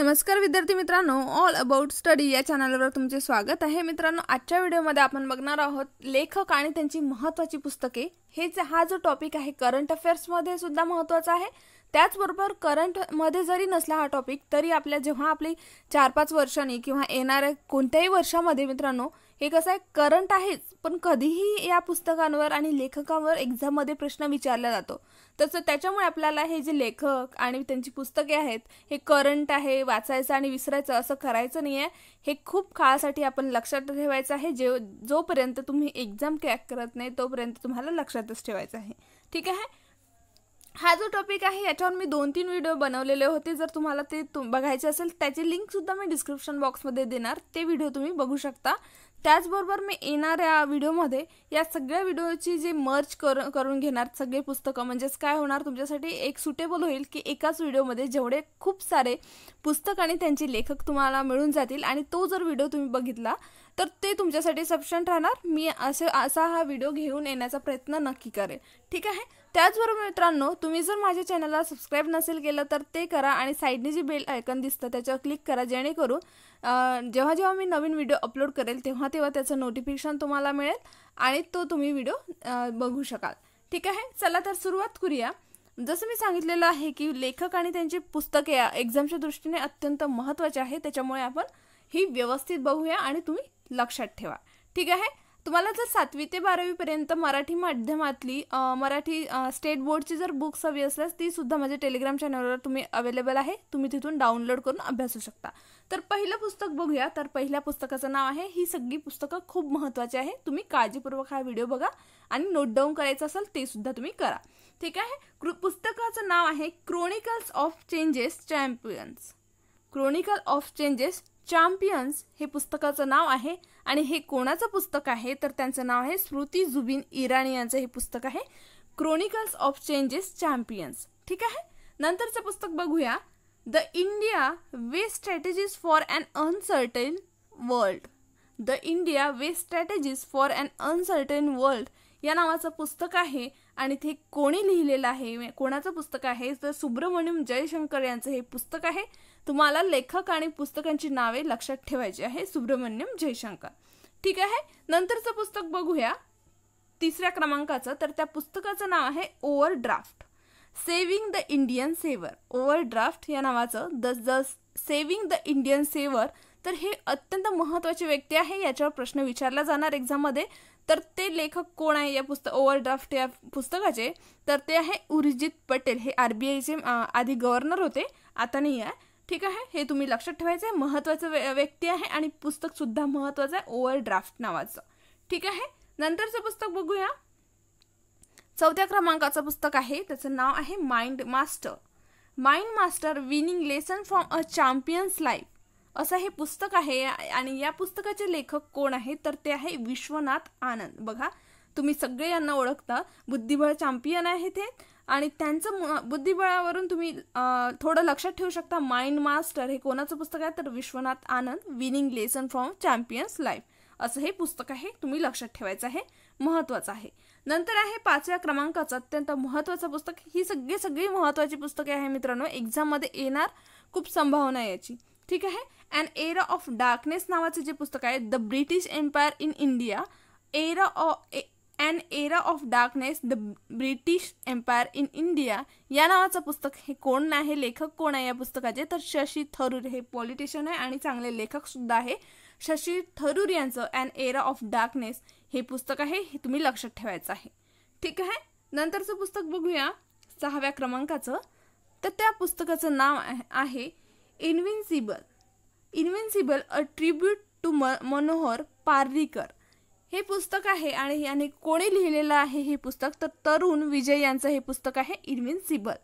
नमस्कार विद्यार्थी मित्रांनो ऑल अबाउट स्टडी या चॅनलवर तुमचे स्वागत आहे मित्रांनो आजच्या व्हिडिओमध्ये आपण बघणार आहोत लेखक आणि त्यांची महत्त्वाची पुस्तके हे हा जो टॉपिक आहे करंट अफेअर्समध्ये सुद्धा महत्त्वाचा आहे त्याचबरोबर करंटमध्ये जरी नसला हा टॉपिक तरी आपल्या जेव्हा आपली चार पाच वर्षांनी किंवा येणाऱ्या कोणत्याही वर्षामध्ये मित्रांनो हे कसं आहे करंट आहेच पण कधीही या पुस्तकांवर आणि लेखकांवर एक्झाममध्ये प्रश्न विचारला जातो तसं त्याच्यामुळे आपल्याला हे जे लेखक आणि त्यांची पुस्तके आहेत हे करंट आहे वाचायचं आणि विसरायचं असं करायचं नाही आहे हे खूप काळासाठी आपण लक्षात ठेवायचं आहे जे जोपर्यंत तुम्ही एक्झाम क्रॅक करत नाही तोपर्यंत तुम्हाला लक्षातच ठेवायचं आहे ठीक आहे हा जो टॉपिक आहे याच्यावर मी दोन तीन व्हिडिओ बनवलेले होते जर तुम्हाला ते तुम बघायचे असेल त्याची लिंकसुद्धा मी डिस्क्रिप्शन बॉक्समध्ये देणार ते व्हिडिओ तुम्ही बघू शकता त्याचबरोबर मी येणाऱ्या व्हिडिओमध्ये या सगळ्या व्हिडिओची जे मर्च कर करून घेणार सगळे पुस्तकं म्हणजेच काय होणार तुमच्यासाठी एक सुटेबल होईल की एकाच व्हिडिओमध्ये जेवढे खूप सारे पुस्तक आणि त्यांचे लेखक तुम्हाला मिळून जातील आणि तो जर व्हिडिओ तुम्ही बघितला तर ते तुमच्यासाठी सफिशंट राहणार मी असे असा हा व्हिडिओ घेऊन येण्याचा प्रयत्न नक्की करेल ठीक आहे त्याचबरोबर मित्रांनो तुम्ही जर माझ्या चॅनलला सबस्क्राईब नसेल केलं तर ते करा आणि साईडने जे बेल आयकन दिसतं त्याच्यावर क्लिक करा जेणेकरून जेव्हा जेव्हा मी नवीन व्हिडिओ अपलोड करेल तेव्हा तेव्हा त्याचं नोटिफिकेशन तुम्हाला मिळेल आणि तो तुम्ही व्हिडिओ बघू शकाल ठीक आहे चला तर सुरुवात करूया जसं मी सांगितलेलं आहे की लेखक आणि त्यांची पुस्तके एक्झामच्या दृष्टीने अत्यंत महत्त्वाचे आहे त्याच्यामुळे आपण ही व्यवस्थित बघूया आणि तुम्ही लक्षात ठेवा ठीक आहे तुम्हाला जर सातवी ते बारावीपर्यंत मराठी माध्यमातली मराठी स्टेट बोर्डची जर बुक्स हवी असल्यास ती सुद्धा माझ्या टेलिग्राम चॅनलवर तुम्ही अवेलेबल आहे तुम्ही तिथून डाउनलोड करून अभ्यासू शकता तर पहिलं पुस्तक बघूया तर पहिल्या पुस्तकाचं नाव आहे ही सगळी पुस्तकं खूप महत्त्वाची आहे तुम्ही काळजीपूर्वक हा व्हिडिओ बघा आणि नोट डाऊन करायचं असेल ते सुद्धा तुम्ही करा ठीक आहे पुस्तकाचं नाव आहे chronicles of changes champions chronicle of changes champions हे पुस्तकाचं नाव आहे आणि हे कोणाचं पुस्तक आहे तर त्यांचं नाव आहे स्मृती जुबिन इराणी यांचं हे पुस्तक आहे क्रॉनिकल्स ऑफ चेंजेस चॅम्पियन्स ठीक आहे नंतरचं पुस्तक बघूया the India way strategies for an uncertain world the India way strategies for an uncertain world या नावाचं पुस्तक आहे आणि ते कोणी लिहिलेलं आहे कोणाचं पुस्तक आहे तर सुब्रमण्यम जयशंकर यांचं हे पुस्तक आहे तुम्हाला लेखक आणि पुस्तकांची नावे लक्षात ठेवायची आहे सुब्रमण्यम जयशंकर ठीक आहे नंतरचं पुस्तक बघूया तिसऱ्या क्रमांकाचं तर त्या पुस्तकाचं नाव आहे overdraft saving the Indian saver overdraft या नावाचं the the saving the Indian saver तर हे अत्यंत महत्त्वाची व्यक्ती आहे याच्यावर प्रश्न विचारला जाणार एक्झाममध्ये तर ते लेखक कोण आहे या पुस्तक ओव्हरड्राफ्ट या पुस्तकाचे तर ते आहे उर्जित पटेल हे आर बी आयचे आधी गव्हर्नर होते आता नाही आहे ठीक आहे हे तुम्ही लक्षात ठेवायचं आहे महत्वाचं व्यक्ती आहे आणि पुस्तकसुद्धा महत्त्वाचं आहे ओव्हर ड्राफ्ट नावाचं ठीक आहे नंतरचं पुस्तक बघूया चौथ्या क्रमांकाचं पुस्तक आहे त्याचं नाव आहे mind master mind master winning lesson from a champion's life असं हे पुस्तक आहे आणि या पुस्तकाचे लेखक कोण आहे तर ते आहे विश्वनाथ आनंद बघा तुम्ही सगळे यांना ओळखता बुद्धिबळ चॅम्पियन आहे ते आणि त्यांचं बुद्धिबळावरून तुम्ही थोडं लक्षात ठेवू शकता माइंड मास्टर हे कोणाचं पुस्तक आहे तर Vishwanath Anand winning lesson from champions life असं हे पुस्तक आहे तुम्ही लक्षात ठेवायचं आहे महत्त्वाचं आहे नंतर आहे पाचव्या क्रमांकाचं अत्यंत महत्त्वाचं पुस्तक ही सगळी सगळी महत्त्वाची पुस्तके आहे मित्रांनो एक्झाममध्ये येणार खूप संभावना याची ठीक आहे अँड एरा ऑफ डार्कनेस नावाचं जे पुस्तक आहे the British empire in India era of and era of darkness the British empire in India या नावाचं पुस्तक हे कोण आहे लेखक कोण आहे या पुस्तकाचे तर शशी थरूर हे पॉलिटिशियन आहे आणि चांगले लेखकसुद्धा आहे शशी थरूर यांचं अँड एरा ऑफ डार्कनेस हे पुस्तक आहे हे तुम्ही लक्षात ठेवायचं आहे ठीक आहे नंतरचं पुस्तक बघूया सहाव्या क्रमांकाचं तर त्या पुस्तकाचं नाव आहे इन्व्हिन्सिबल इन्व्हिन्सिबल अ ट्रिब्यूट टू म मनोहर पार्रीकर हे पुस्तक आहे आणि याने कोणी लिहिलेलं आहे हे पुस्तक तर तरुण विजय यांचं हे पुस्तक आहे इन्व्हिन्सिबल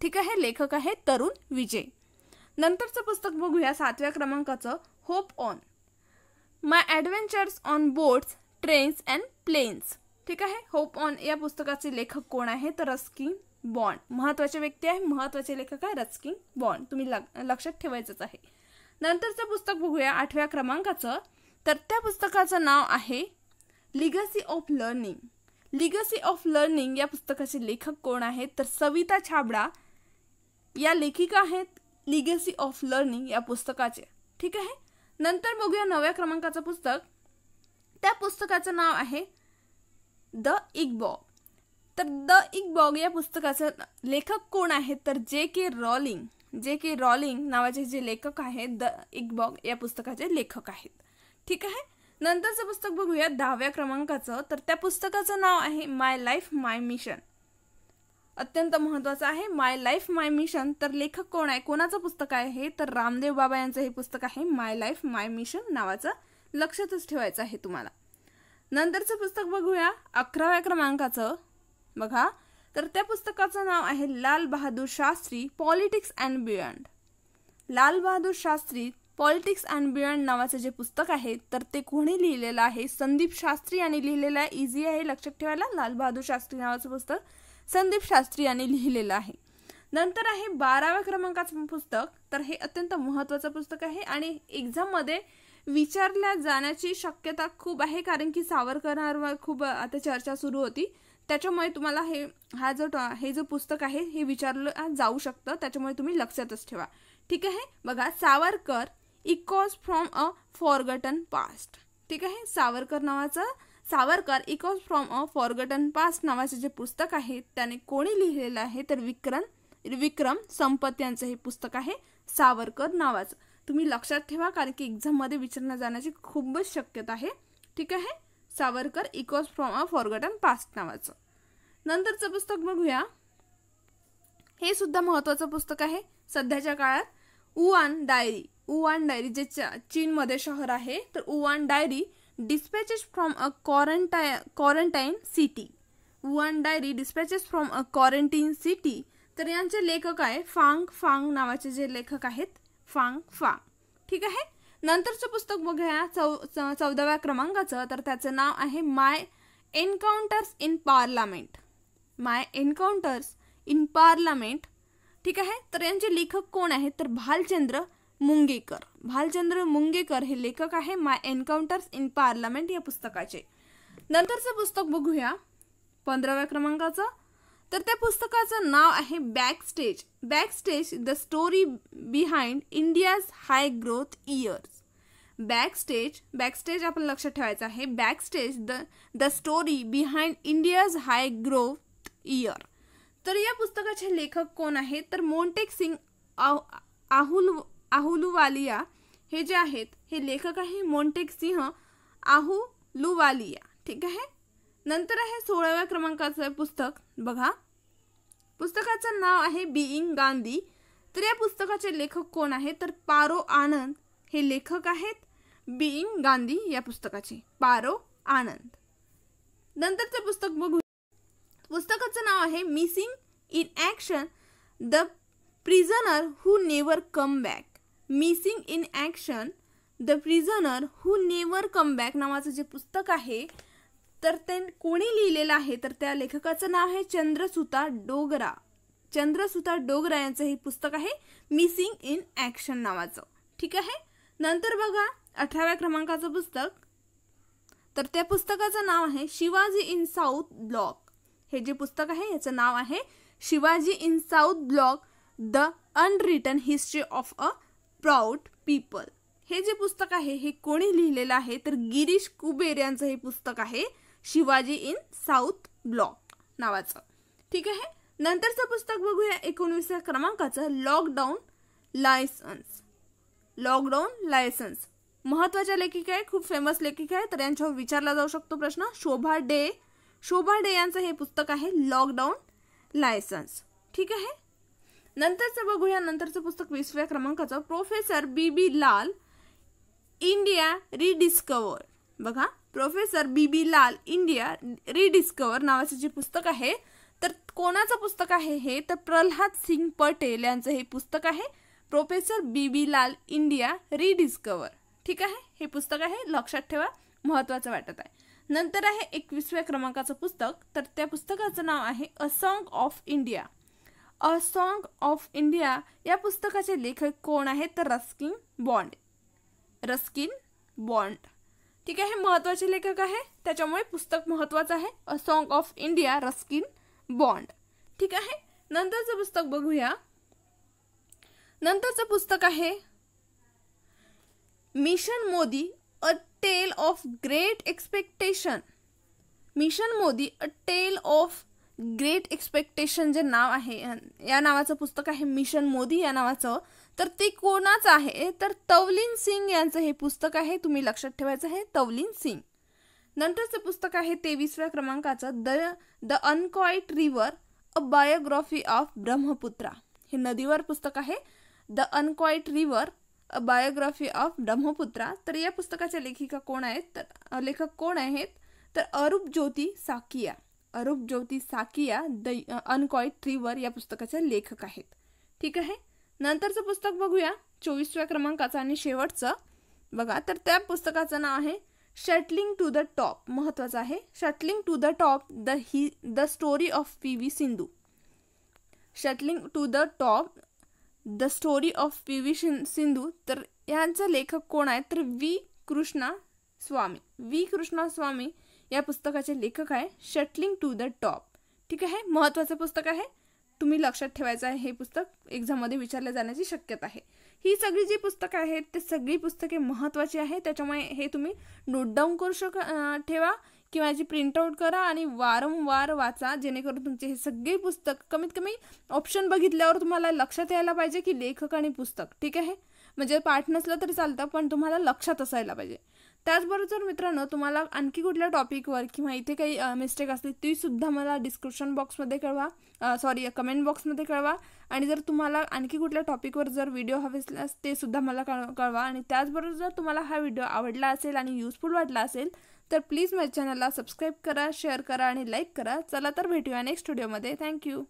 ठीक आहे लेखक आहे तरुण विजय नंतरचं पुस्तक बघूया सातव्या क्रमांकाचं hope on my adventures on boats trains and planes ठीक आहे होप ऑन या पुस्तकाचे लेखक कोण आहे तर रस्किंग बॉन्ड महत्त्वाचे व्यक्ती आहे महत्त्वाचे लेखक आहे रस्किंग बॉन्ड तुम्ही लक्षात ठेवायचंच आहे नंतरचं पुस्तक बघूया आठव्या क्रमांकाचं तर त्या पुस्तकाचं नाव आहे legacy of learning legacy of learning या पुस्तकाचे लेखक कोण आहेत तर सविता छाबडा या लेखिका आहेत लिगसी ऑफ लर्निंग या पुस्तकाचे ठीक आहे नंतर बघूया नव्या क्रमांकाचं पुस्तक त्या पुस्तकाचं नाव आहे द इकबॉग तर द इकबॉग या पुस्तकाचं लेखक कोण आहेत तर जे के रॉलिंग जे के रॉलिंग नावाचे जे लेखक आहेत द इकबॉग या पुस्तकाचे लेखक आहेत ठीक आहे नंतरचं पुस्तक बघूया दहाव्या क्रमांकाचं तर त्या पुस्तकाचं नाव आहे माय लाईफ माय मिशन अत्यंत महत्त्वाचं आहे माय लाईफ माय मिशन तर लेखक कोण आहे कोणाचं पुस्तक आहे तर रामदेव बाबा यांचं हे पुस्तक आहे माय लाईफ माय मिशन नावाचं लक्षातच ठेवायचं आहे तुम्हाला नंतरचं पुस्तक बघूया अकराव्या क्रमांकाचं बघा तर त्या पुस्तकाचं नाव आहे Lal Bahadur Shastri politics and beyond Lal Bahadur Shastri politics and beyond नावाचं जे पुस्तक आहे तर ते कोणी लिहिलेलं आहे संदीप शास्त्री यांनी लिहिलेलं आहे इझी आहे लक्षात ठेवायला लालबहादूर शास्त्री नावाचं पुस्तक संदीप शास्त्री यांनी लिहिलेलं आहे नंतर आहे बाराव्या क्रमांकाचं पुस्तक तर हे अत्यंत महत्त्वाचं पुस्तक आहे आणि एक्झाममध्ये विचारल्या जाण्याची शक्यता खूप आहे कारण की सावरकरांवर खूप आता चर्चा सुरू होती त्याच्यामुळे तुम्हाला हे हा जो हे जो पुस्तक आहे हे विचारलं जाऊ शकतं त्याच्यामुळे तुम्ही लक्षातच ठेवा ठीक आहे बघा Savarkar echoes from a forgotten past ठीक आहे सावरकर नावाचं Savarkar echoes from a forgotten past नावाचे जे पुस्तक आहे त्याने कोणी लिहिलेलं आहे तर विक्रम विक्रम संपत यांचं हे पुस्तक आहे सावरकर नावाचं तुम्ही लक्षात ठेवा कारण की एक्झाममध्ये विचारलं जाण्याची खूपच शक्यता आहे ठीक आहे Savarkar echoes from a forgotten past नावाचं नंतरचं पुस्तक बघूया हे सुद्धा महत्त्वाचं पुस्तक आहे सध्याच्या काळात उआन डायरी उवान डायरी जे चीनमध्ये शहर आहे तर Wuhan diary dispatches from a quarantine quarantine city Wuhan diary dispatches from a quarantine city तर यांचे लेखक आहे फांग फांग नावाचे जे लेखक आहेत फांग फांग ठीक आहे नंतरचं पुस्तक बघूया चौ चौदाव्या क्रमांकाचं तर त्याचं नाव आहे my encounters in parliament my encounters in parliament ठीक आहे तर यांचे लेखक कोण आहेत तर भालचंद्र मुंगेकर भालचंद्र मुंगेकर हे लेखक आहे माय एन्काउंटर्स इन पार्लमेंट या पुस्तकाचे नंतरचं पुस्तक बघूया पंधराव्या क्रमांकाचं तर त्या पुस्तकाचं नाव आहे backstage backstage the story behind India's high growth years backstage backstage आपण लक्षात ठेवायचं आहे backstage the the story behind India's high growth year तर या पुस्तकाचे लेखक कोण आहेत तर मोन्टेक सिंग आहुल आहुलुवालिया हे जे आहेत हे लेखक आहे मोन्टेक सिंह आहुलुवालिया ठीक आहे नंतर आहे सोळाव्या क्रमांकाचं पुस्तक बघा पुस्तकाचं नाव आहे बीइंग गांधी तर या पुस्तकाचे लेखक कोण आहेत तर पारो आनंद हे लेखक आहेत बीइंग गांधी या पुस्तकाचे पारो आनंद नंतरचं पुस्तक बघू पुस्तकाचं नाव आहे missing in action the prisoner who never come back missing in action the prisoner who never come back नावाचं जे पुस्तक आहे तर ते कोणी लिहिलेलं आहे तर त्या लेखकाचं नाव आहे चंद्रसुता डोगरा चंद्रसुता डोगरा यांचं हे पुस्तक आहे मिसिंग इन ॲक्शन नावाचं ठीक आहे नंतर बघा अठराव्या क्रमांकाचं पुस्तक तर त्या पुस्तकाचं नाव आहे शिवाजी इन साऊथ ब्लॉक हे जे पुस्तक आहे याचं नाव आहे Shivaji in South Block the unwritten history of a proud people हे जे पुस्तक आहे हे कोणी लिहिलेलं आहे तर गिरीश कुबेर यांचं हे पुस्तक आहे शिवाजी इन साऊथ ब्लॉक नावाचं ठीक आहे नंतरचं पुस्तक बघूया एकोणवीसव्या क्रमांकाचं लॉकडाऊन लायसन्स लॉकडाऊन लायसन्स महत्त्वाच्या लेखिका आहे खूप फेमस लेखिका आहे तर यांच्यावर विचारला जाऊ शकतो प्रश्न शोभा डे शोभा डे यांचं हे पुस्तक आहे लॉकडाऊन लायसन्स ठीक आहे नंतरचं बघूया नंतरचं पुस्तक विसव्या क्रमांकाचं professor B B Lal India rediscover बघा professor B B Lal India rediscover नावाचं जे पुस्तक आहे तर कोणाचं पुस्तक आहे हे तर प्रल्हाद सिंग पटेल यांचं हे पुस्तक आहे professor B B Lal India rediscover ठीक आहे हे पुस्तक आहे लक्षात ठेवा महत्त्वाचं वाटत आहे नंतर आहे एकविसव्या क्रमांकाचं पुस्तक तर त्या पुस्तकाचं नाव आहे a song of India a song of India या पुस्तकाचे लेखक कोण आहेत तर रस्किन बॉन्ड रस्किन बॉन्ड ठीक आहे हे महत्त्वाचे लेखक आहे त्याच्यामुळे पुस्तक महत्त्वाचं आहे a song of India Ruskin Bond ठीक आहे नंतरचं पुस्तक बघूया नंतरचं पुस्तक आहे mission Modi a tale of great expectation mission Modi a tale of great expectation जे नाव आहे या नावाचं पुस्तक आहे मिशन मोदी या नावाचं तर ते कोणाचं आहे तर तवलीन सिंग यांचं हे पुस्तक आहे तुम्ही लक्षात ठेवायचं आहे तवलीन सिंग नंतरचं पुस्तक आहे तेवीसव्या क्रमांकाचं the the unquiet river a biography of Brahmaputra हे नदीवर पुस्तक आहे the unquiet river a biography of Brahmaputra तर या पुस्तकाच्या लेखिका कोण आहेत तर लेखक कोण आहेत तर Arup Jyoti Saikia Arup Jyoti Saikia the unquiet river या पुस्तकाचे लेखक आहेत ठीक आहे नंतरचं पुस्तक बघूया चोवीसव्या क्रमांकाचं आणि शेवटचं बघा तर त्या पुस्तकाचं नाव आहे शटलिंग टू द टॉप महत्वाचं आहे shuttling to the top the ही the story of P V Sindhu shuttling to the top the story of P V Sindhu तर यांचं लेखक कोण आहेत तर V Krishnaswamy V Krishnaswamy या पुस्तकाचे लेखक आहे शटलिंग टू द टॉप ठीक आहे महत्त्वाचं पुस्तक आहे तुम्ही लक्षात ठेवायचं आहे हे पुस्तक एक्झाममध्ये विचारले जाण्याची शक्यता आहे ही सगळी जी पुस्तकं आहेत ते सगळी पुस्तके महत्त्वाची आहे त्याच्यामुळे हे तुम्ही नोट डाऊन करू शक ठेवा किंवा याची प्रिंटआउट करा आणि वारंवार वाचा जेणेकरून तुमचे हे सगळे पुस्तक कमीत कमी ऑप्शन बघितल्यावर तुम्हाला लक्षात यायला पाहिजे की लेखक आणि पुस्तक ठीक आहे म्हणजे पाठ नसलं तरी चालतं पण तुम्हाला लक्षात असायला पाहिजे त्याचबरोबर मित्रांनो तुम्हाला आणखी कुठल्या टॉपिकवर किंवा इथे काही मिस्टेक असतील तीसुद्धा मला डिस्क्रिप्शन बॉक्समध्ये कळवा सॉरी कमेंट बॉक्समध्ये कळवा आणि जर तुम्हाला आणखी कुठल्या टॉपिकवर जर व्हिडिओ हवे असल्यास ते सुद्धा मला कळ कळवा आणि त्याचबरोबर जर तुम्हाला हा व्हिडिओ आवडला असेल आणि युजफुल वाटला असेल तर प्लीज माझ्या चॅनलला सबस्क्राईब करा शेअर करा आणि लाईक करा चला तर भेटूया नेक्स्ट व्हिडिओमध्ये थँक्यू